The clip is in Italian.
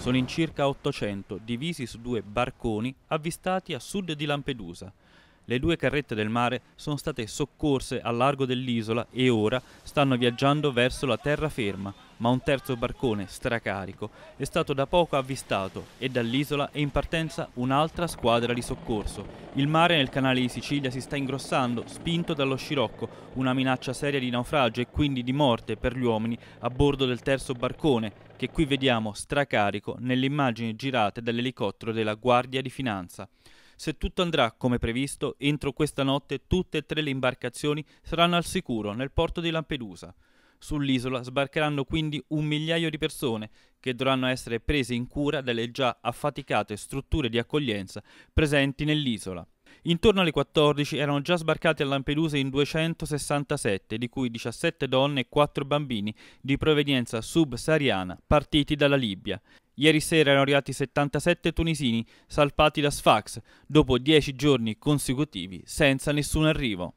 Sono in circa 800, divisi su due barconi avvistati a sud di Lampedusa. Le due carrette del mare sono state soccorse al largo dell'isola e ora stanno viaggiando verso la terraferma, ma un terzo barcone stracarico è stato da poco avvistato e dall'isola è in partenza un'altra squadra di soccorso. Il mare nel canale di Sicilia si sta ingrossando, spinto dallo scirocco, una minaccia seria di naufragio e quindi di morte per gli uomini a bordo del terzo barcone, che qui vediamo stracarico nelle immagini girate dall'elicottero della Guardia di Finanza. Se tutto andrà come previsto, entro questa notte tutte e tre le imbarcazioni saranno al sicuro nel porto di Lampedusa. Sull'isola sbarcheranno quindi un migliaio di persone che dovranno essere prese in cura dalle già affaticate strutture di accoglienza presenti nell'isola. Intorno alle 14 erano già sbarcati a Lampedusa in 267, di cui 17 donne e 4 bambini di provenienza subsahariana partiti dalla Libia. Ieri sera erano arrivati 77 tunisini salpati da Sfax dopo 10 giorni consecutivi senza nessun arrivo.